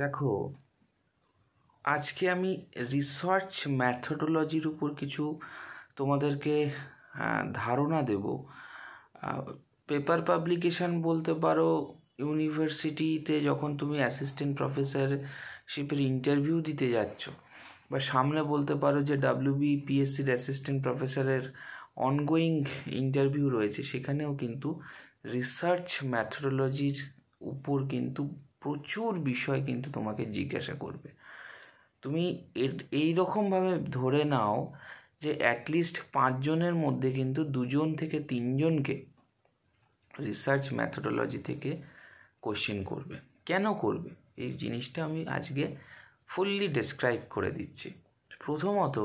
দেখো আজকে আমি রিসার্চ ম্যাথোডোলজির উপর কিছু তোমাদেরকে হ্যাঁ, ধারণা দেব পেপার পাবলিকেশন বলতে পারো ইউনিভার্সিটিতে যখন তুমি অ্যাসিস্ট্যান্ট প্রফেসরশিপের ইন্টারভিউ দিতে যাচ্ছ বা সামনে বলতে পারো যে ডাব্লিউ বিপিএসসির অ্যাসিস্ট্যান্ট প্রফেসরের অনগোয়িং ইন্টারভিউ রয়েছে সেখানেও কিন্তু রিসার্চ ম্যাথোডোলজির উপর কিন্তু প্রচুর বিষয় কিন্তু তোমাকে জিজ্ঞাসা করবে তুমি এই রকমভাবে ধরে নাও যে অ্যাটলিস্ট পাঁচজনের মধ্যে কিন্তু দুজন থেকে তিনজনকে রিসার্চ ম্যাথোডোলজি থেকে কোশ্চেন করবে কেন করবে এই জিনিসটা আমি আজকে ফুললি ডেসক্রাইব করে দিচ্ছি প্রথমত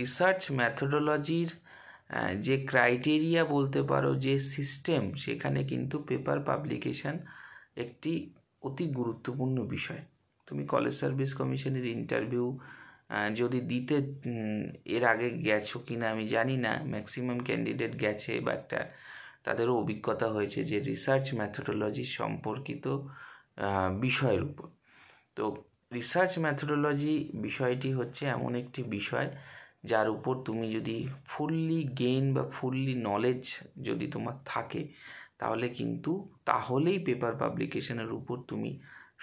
রিসার্চ ম্যাথোডোলজির যে ক্রাইটেরিয়া বলতে পারো যে সিস্টেম সেখানে কিন্তু পেপার পাবলিকেশন একটি অতি গুরুত্বপূর্ণ বিষয় তুমি কলেজ সার্ভিস কমিশনের ইন্টারভিউ যদি দিতে এর আগে গেছো কি না আমি জানি না ম্যাক্সিমাম ক্যান্ডিডেট গেছে বা একটা তাদেরও অভিজ্ঞতা হয়েছে যে রিসার্চ ম্যাথোডোলজি সম্পর্কিত বিষয়ের উপর তো রিসার্চ ম্যাথোডোলজি বিষয়টি হচ্ছে এমন একটি বিষয় যার উপর তুমি যদি ফুললি গেইন বা ফুললি নলেজ যদি তোমার থাকে তাহলে কিন্তু তাহলেই পেপার পাবলিকেশনের উপর তুমি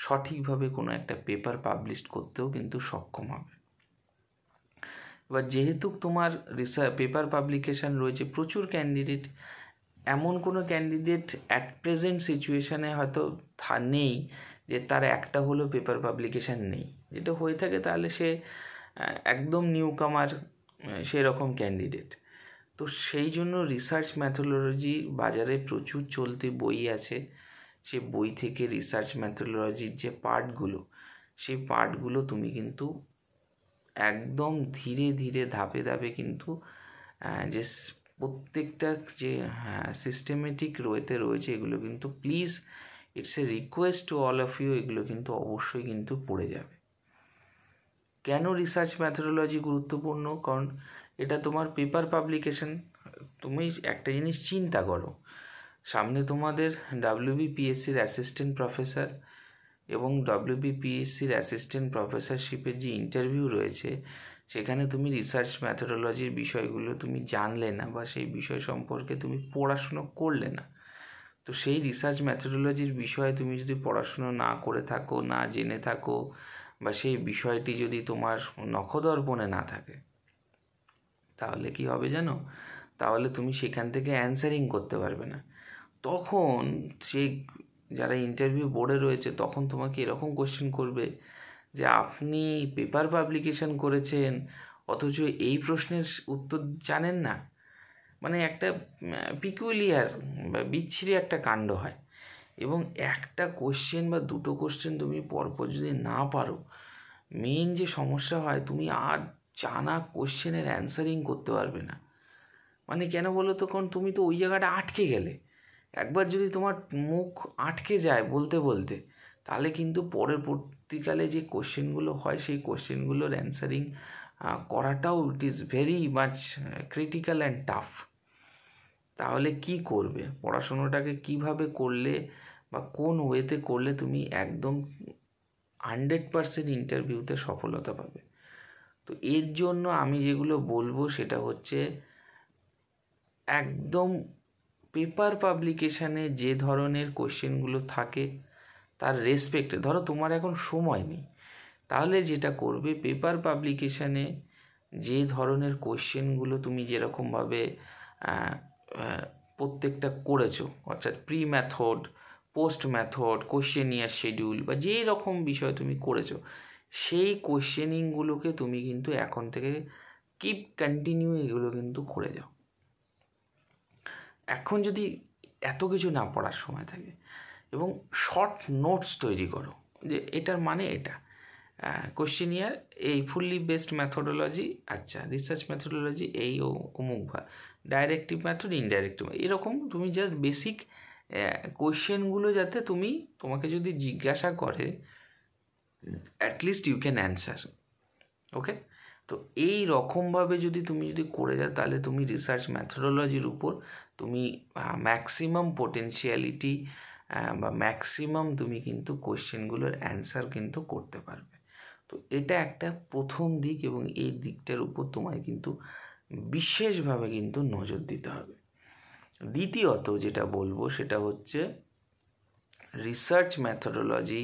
সঠিকভাবে কোনো একটা পেপার পাবলিশ করতেও কিন্তু সক্ষম হবে এবার যেহেতু তোমার পেপার পাবলিকেশান রয়েছে প্রচুর ক্যান্ডিডেট এমন কোনো ক্যান্ডিডেট অ্যাট প্রেজেন্ট সিচুয়েশানে হয়তো থা নেই যে তার একটা হলো পেপার পাবলিকেশান নেই যেটা হয়ে থাকে তাহলে সে একদম নিউ কামার সেরকম ক্যান্ডিডেট তো সেই জন্য রিসার্চ ম্যাথোলজি বাজারে প্রচুর চলতি বই আছে সে বই থেকে রিসার্চ ম্যাথোলজির যে পার্টগুলো সেই পার্টগুলো তুমি কিন্তু একদম ধীরে ধীরে ধাপে ধাপে কিন্তু যে প্রত্যেকটা যে সিস্টেমেটিক হ্যাঁ, রয়েতে রয়েছে এগুলো কিন্তু please it's a request to all of you এগুলো কিন্তু অবশ্যই কিন্তু পড়ে যাবে কেন রিসার্চ ম্যাথোলজি গুরুত্বপূর্ণ কারণ এটা তোমার পেপার পাবলিকেশন তুমি একটা জিনিস চিন্তা করো সামনে তোমাদের ডাব্লিউবিপিএসসির অ্যাসিস্ট্যান্ট প্রফেসর এবং ডব্লিউবিপিএসসির অ্যাসিস্ট্যান্ট প্রফেসরশিপের যে ইন্টারভিউ রয়েছে সেখানে তুমি রিসার্চ ম্যাথোডোলজির বিষয়গুলো তুমি জানলে না বা সেই বিষয় সম্পর্কে তুমি পড়াশুনো করলে না তো সেই রিসার্চ ম্যাথোডোলজির বিষয়ে তুমি যদি পড়াশুনো না করে থাকো না জেনে থাকো বা সেই বিষয়টি যদি তোমার নখদর্পণে না থাকে তাহলে কি হবে জানো তাহলে তুমি সেখান থেকে অ্যান্সারিং করতে পারবে না তখন সে যারা ইন্টারভিউ বোর্ডে রয়েছে তখন তোমাকে এরকম কোশ্চেন করবে যে আপনি পেপার পাবলিকেশন করেছেন অথচ এই প্রশ্নের উত্তর জানেন না মানে একটা পিকুলিয়ার বা বিচ্ছিরি একটা কাণ্ড হয় এবং একটা কোশ্চেন বা দুটো কোশ্চেন তুমি পরপর যদি না পারো মেন যে সমস্যা হয় তুমি আর জানা কোশ্চেনের অ্যান্সারিং করতে পারবে না মানে কেন বলো তো কারণ তুমি তো ওই জায়গাটা আটকে গেলে একবার যদি তোমার মুখ আটকে যায় বলতে বলতে তাহলে কিন্তু পরবর্তীকালে যে কোশ্চেনগুলো হয় সেই কোশ্চেনগুলোর অ্যান্সারিং করাটাও it is very much critical and tough তাহলে কি করবে পড়াশুনোটাকে কিভাবে করলে বা কোন ওয়েতে করলে তুমি একদম হান্ড্রেড পারসেন্ট ইন্টারভিউতে সফলতা পাবে তো এর জন্য আমি যেগুলো বলবো সেটা হচ্ছে একদম পেপার পাবলিকেশানে যে ধরনের কোয়েশ্চেনগুলো থাকে তার রেসপেক্টে ধরো তোমার এখন সময় নেই তাহলে যেটা করবে পেপার পাবলিকেশানে যে ধরনের কোয়েশ্চেনগুলো তুমি যেরকমভাবে প্রত্যেকটা করেছো অর্থাৎ pre method post method questionnaire schedule বা যেই রকম বিষয় তুমি করেছো সেই কোয়েশ্চেনিংগুলোকে তুমি কিন্তু এখন থেকে কিপ কন্টিনিউ এগুলো কিন্তু করে যাও এখন যদি এত কিছু না পড়ার সময় থাকে এবং শর্ট নোটস তৈরি করো যে এটার মানে এটা কোশ্চেন ইয়ার এই ফুললি বেসড ম্যাথোডোলজি আচ্ছা রিসার্চ ম্যাথোডোলজি এই অমুক বা ডাইরেক্টিভ ম্যাথড ইনডাইরেক্টিভ এরকম তুমি জাস্ট বেসিক কোয়েশ্চেনগুলো যাতে তুমি তোমাকে যদি জিজ্ঞাসা করে at least you can answer okay তো এই রকমভাবে যদি তুমি যদি করে যাও তাহলে তুমি রিসার্চ ম্যাথোডোলজির উপর তুমি ম্যাক্সিমাম পোটেন্সিয়ালিটি বা ম্যাক্সিমাম তুমি কিন্তু কোয়েশ্চেনগুলোর অ্যান্সার কিন্তু করতে পারবে তো এটা একটা প্রথম দিক এবং এই দিকটার উপর তোমায় কিন্তু বিশেষভাবে কিন্তু নজর দিতে হবে দ্বিতীয়ত যেটা বলবো সেটা হচ্ছে রিসার্চ ম্যাথোডোলজি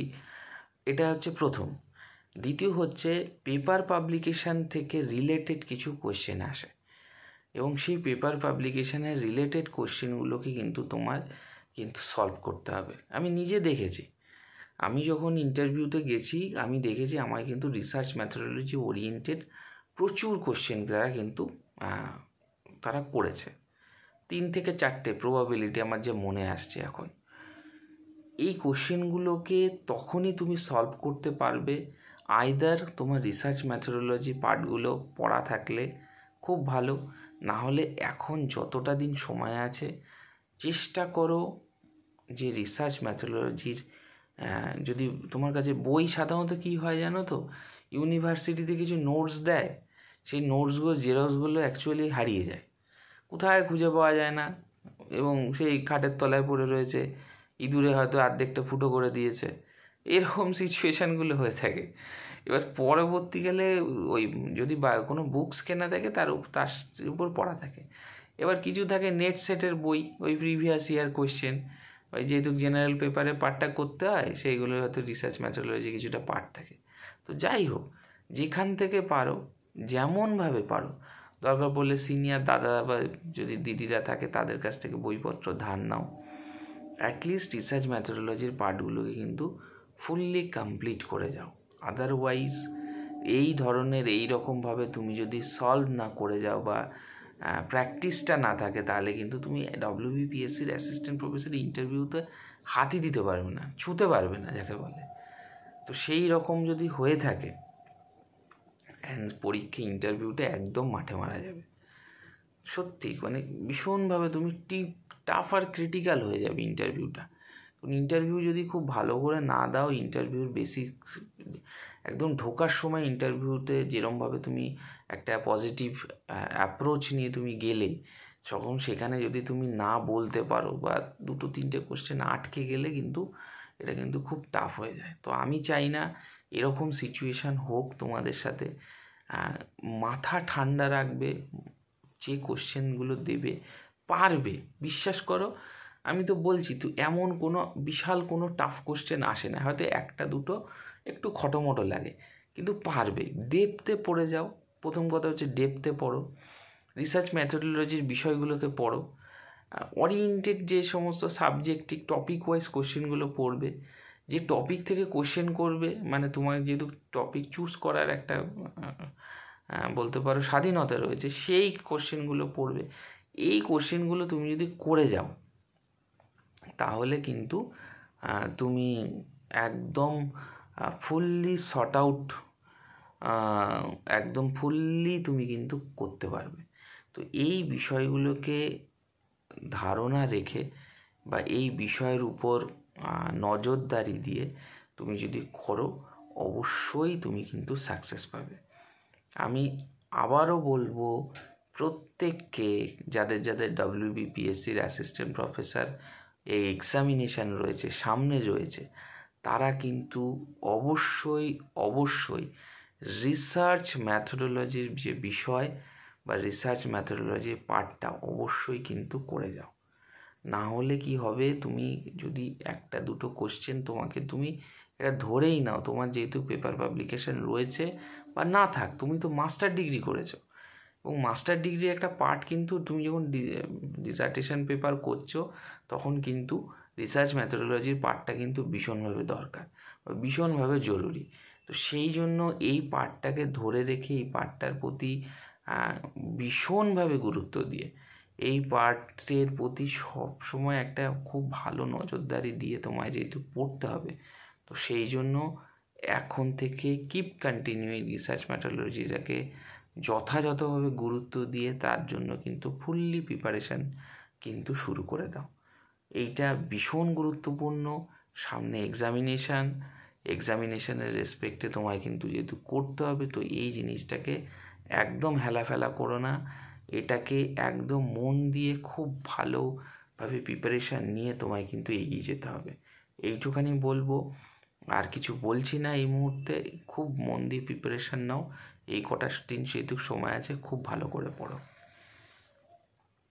এটা হচ্ছে প্রথম দ্বিতীয় হচ্ছে পেপার পাবলিকেশান থেকে রিলেটেড কিছু কোয়েশ্চেন আসে এবং সেই পেপার পাবলিকেশানের রিলেটেড কোয়েশ্চেনগুলোকে কিন্তু তোমার কিন্তু সলভ করতে হবে আমি নিজে দেখেছি আমি যখন ইন্টারভিউতে গেছি আমি দেখেছি আমার কিন্তু রিসার্চ ম্যাথোডোলজি ওরিয়েন্টেড প্রচুর কোয়েশ্চেন তারা কিন্তু তারা করেছে তিন থেকে চারটে প্রবাবিলিটি আমার যে মনে আসছে এখন এই কোশ্চেনগুলোকে তখনই তুমি সলভ করতে পারবে আইদার তোমার রিসার্চ ম্যাথোডোলজি পার্টগুলো পড়া থাকলে খুব ভালো না হলে এখন যতটা দিন সময় আছে চেষ্টা করো যে রিসার্চ ম্যাথোলজির যদি তোমার কাছে বই সাধারণত কি হয় জানো তো ইউনিভার্সিটিতে কিছু নোটস দেয় সেই নোটসগুলো জেরক্সগুলো অ্যাকচুয়ালি হারিয়ে যায় কোথায় খুঁজে পাওয়া যায় না এবং সেই খাটের তলায় পড়ে রয়েছে ইঁদুরে হয়তো আর্ধেকটা ফুটো করে দিয়েছে এরকম সিচুয়েশানগুলো হয়ে থাকে এবার পরবর্তীকালে ওই যদি কোনো বুকস কেনা থাকে তার তার উপর পড়া থাকে এবার কিছু থাকে নেট সেটের বই ওই প্রিভিয়াস ইয়ার কোয়েশ্চেন ওই যেহেতু জেনারেল পেপারে পার্টটা করতে হয় সেইগুলো হয়তো রিসার্চ ম্যাথোলজি কিছুটা পার্ট থাকে তো যাই হোক যেখান থেকে পারো যেমনভাবে পারো দরকার পড়লে সিনিয়র দাদা বা যদি দিদিরা থাকে তাদের কাছ থেকে বইপত্র ধার নাও অ্যাটলিস্ট রিসার্চ ম্যাথোডোলজির পার্টগুলোকে কিন্তু ফুললি কমপ্লিট করে যাও আদারওয়াইজ এই ধরনের এই রকমভাবে তুমি যদি সলভ না করে যাও বা প্র্যাকটিসটা না থাকে তাহলে কিন্তু তুমি ডব্লিউবিপিএসসির অ্যাসিস্ট্যান্ট প্রফেসর ইন্টারভিউতে হাতি দিতে পারবে না ছুতে পারবে না যাকে বলে তো সেই রকম যদি হয়ে থাকে অ্যান্ড পরীক্ষা ইন্টারভিউটা একদম মাঠে মারা যাবে সত্যি মানে ভীষণভাবে তুমি টিপ টাফ আর ক্রিটিক্যাল হয়ে যাবে ইন্টারভিউটা ইন্টারভিউ যদি খুব ভালো করে না দাও ইন্টারভিউর বেসিক একদম ঢোকার সময় ইন্টারভিউতে যেরমভাবে তুমি একটা পজিটিভ অ্যাপ্রোচ নিয়ে তুমি গেলে তখন সেখানে যদি তুমি না বলতে পারো বা দুটো তিনটে কোশ্চেন আটকে গেলে কিন্তু এটা কিন্তু খুব টাফ হয়ে যায় তো আমি চাই না এরকম সিচুয়েশান হোক তোমাদের সাথে মাথা ঠান্ডা রাখবে যে কোশ্চেনগুলো দেবে পারবে বিশ্বাস করো আমি তো বলছি তো এমন কোনো বিশাল কোনো টাফ কোশ্চেন আসে না হয়তো একটা দুটো একটু খটোমটো লাগে কিন্তু পারবে ডেপতে পড়ে যাও প্রথম কথা হচ্ছে ডেপতে পড়ো রিসার্চ ম্যাথোডোলজির বিষয়গুলোকে পড়ো অরিয়েন্টেড যে সমস্ত সাবজেক্টিক টপিক ওয়াইজ কোশ্চেনগুলো পড়বে যে টপিক থেকে কোশ্চেন করবে মানে তোমার যেহেতু টপিক চুজ করার একটা হ্যাঁ, বলতে পারো স্বাধীনতা রয়েছে সেই কোশ্চেনগুলো পড়বে এই কোশ্চেনগুলো তুমি যদি করে যাও তাহলে কিন্তু তুমি একদম ফুললি শর্ট আউট একদম ফুললি তুমি কিন্তু করতে পারবে তো এই বিষয়গুলোকে ধারণা রেখে বা এই বিষয়ের উপর নজরদারি দিয়ে তুমি যদি করো অবশ্যই তুমি কিন্তু সাকসেস পাবে আমি আবারও বলবো প্রত্যেককে যাদের যাদের বিপিএসসির অ্যাসিস্ট্যান্ট প্রফেসর এই এক্সামিনেশান রয়েছে সামনে রয়েছে তারা কিন্তু অবশ্যই অবশ্যই রিসার্চ ম্যাথোডোলজির যে বিষয় বা রিসার্চ ম্যাথোডোলজির পার্টটা অবশ্যই কিন্তু করে যাও না হলে কি হবে তুমি যদি একটা দুটো কোশ্চেন তোমাকে তুমি এটা ধরেই নাও তোমার যেহেতু পেপার পাবলিকেশন রয়েছে বা না থাক তুমি তো মাস্টার ডিগ্রি করেছো এবং মাস্টার ডিগ্রির একটা পার্ট কিন্তু তুমি যখন ডিসার্টেশন পেপার করছো তখন কিন্তু রিসার্চ ম্যাথোডোলজির পার্টটা কিন্তু ভীষণভাবে দরকার ভীষণভাবে জরুরি তো সেই জন্য এই পার্টটাকে ধরে রেখে এই পার্টটার প্রতি ভীষণভাবে গুরুত্ব দিয়ে এই পার্টের প্রতি সবসময় একটা খুব ভালো নজরদারি দিয়ে তোমায় যেহেতু পড়তে হবে তো সেই জন্য এখন থেকে কিপ কন্টিনিউইং রিসার্চ ম্যাটোলজিটাকে যথাযথভাবে গুরুত্ব দিয়ে তার জন্য কিন্তু ফুললি প্রিপারেশান কিন্তু শুরু করে দাও এইটা ভীষণ গুরুত্বপূর্ণ সামনে এক্সামিনেশান এক্সামিনেশানের রেসপেক্টে তোমায় কিন্তু যেহেতু করতে হবে তো এই জিনিসটাকে একদম হেলাফেলা করো না এটাকে একদম মন দিয়ে খুব ভালোভাবে প্রিপারেশান নিয়ে তোমায় কিন্তু এগিয়ে যেতে হবে এইটুখানি বলবো আর কিছু বলছি না এই মুহূর্তে খুব মন দিয়ে প্রিপারেশান নাও এই কটা দিন সেহেতু সময় আছে খুব ভালো করে পড়ো